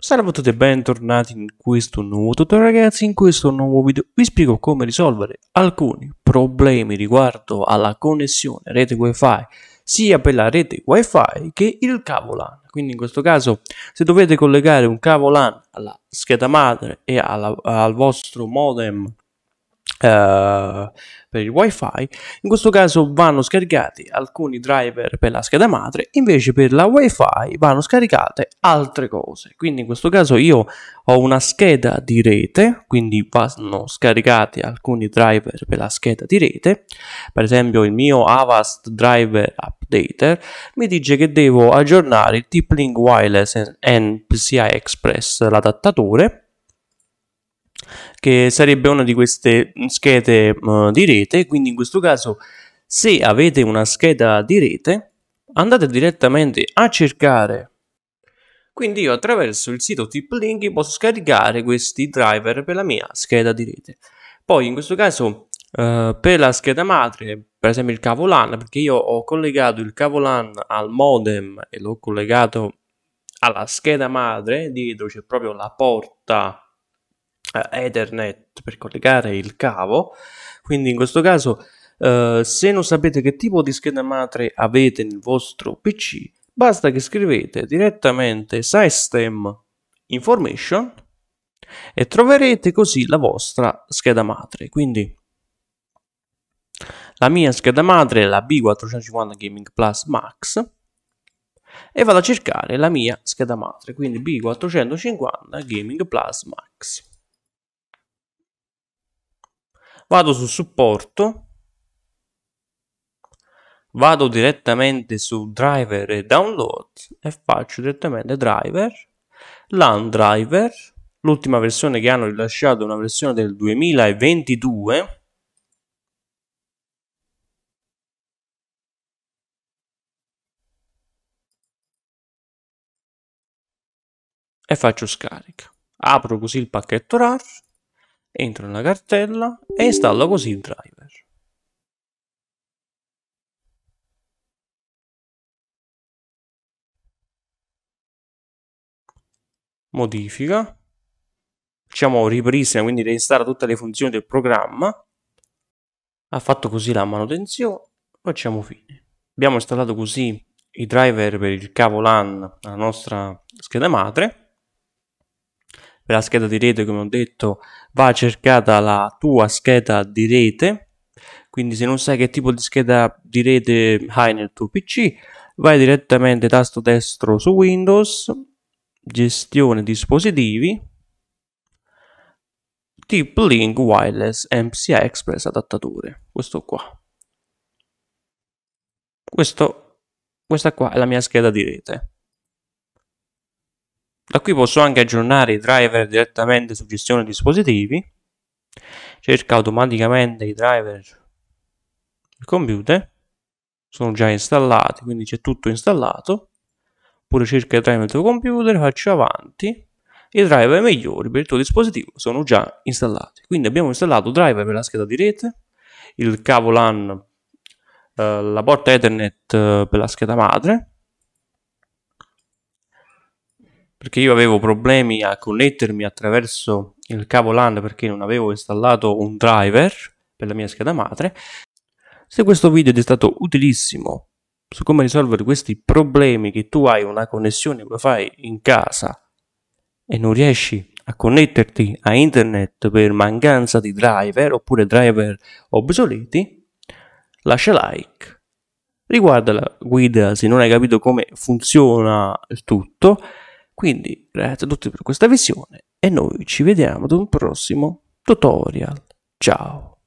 Salve a tutti e bentornati in questo nuovo tutorial ragazzi, in questo nuovo video vi spiego come risolvere alcuni problemi riguardo alla connessione rete wifi sia per la rete wifi che il cavo LAN. Quindi in questo caso se dovete collegare un cavo LAN alla scheda madre e alla, al vostro modem eh, per il wifi in questo caso vanno scaricati alcuni driver per la scheda madre invece per la wifi vanno scaricate altre cose quindi in questo caso io ho una scheda di rete quindi vanno scaricati alcuni driver per la scheda di rete per esempio il mio avast driver updater mi dice che devo aggiornare il t-link wireless and PCI express l'adattatore che sarebbe una di queste schede uh, di rete, quindi in questo caso se avete una scheda di rete andate direttamente a cercare quindi io attraverso il sito TipLink posso scaricare questi driver per la mia scheda di rete. Poi in questo caso eh, per la scheda madre, per esempio il cavo LAN, perché io ho collegato il cavo LAN al modem e l'ho collegato alla scheda madre, dietro c'è proprio la porta eh, Ethernet per collegare il cavo. Quindi in questo caso, eh, se non sapete che tipo di scheda madre avete nel vostro PC, basta che scrivete direttamente system information e troverete così la vostra scheda madre. Quindi la mia scheda madre è la B450 Gaming Plus Max e vado a cercare la mia scheda madre, quindi B450 Gaming Plus Max. Vado su supporto, vado direttamente su driver e download e faccio direttamente driver, LAN driver, l'ultima versione che hanno rilasciato è una versione del 2022 e faccio scarica. Apro così il pacchetto RAR entro nella cartella e installo così il driver. Modifica, facciamo ripristina, quindi reinstalla tutte le funzioni del programma. Ha fatto così la manutenzione, facciamo fine. Abbiamo installato così i driver per il cavo LAN alla nostra scheda madre per la scheda di rete come ho detto va cercata la tua scheda di rete quindi se non sai che tipo di scheda di rete hai nel tuo pc vai direttamente tasto destro su windows gestione dispositivi tip link wireless MCI express adattatore questo qua questo, questa qua è la mia scheda di rete da qui posso anche aggiornare i driver direttamente su gestione dispositivi. Cerca automaticamente i driver del computer. Sono già installati, quindi c'è tutto installato. Oppure cerca i driver del tuo computer, faccio avanti. I driver migliori per il tuo dispositivo sono già installati. Quindi abbiamo installato driver per la scheda di rete, il cavo LAN, eh, la porta Ethernet eh, per la scheda madre, perché io avevo problemi a connettermi attraverso il cavo LAN perché non avevo installato un driver per la mia scheda madre. Se questo video ti è stato utilissimo su come risolvere questi problemi che tu hai una connessione wifi in casa e non riesci a connetterti a internet per mancanza di driver oppure driver obsoleti, lascia like. Riguarda la guida se non hai capito come funziona il tutto quindi grazie eh, a tutti per questa visione e noi ci vediamo ad un prossimo tutorial. Ciao!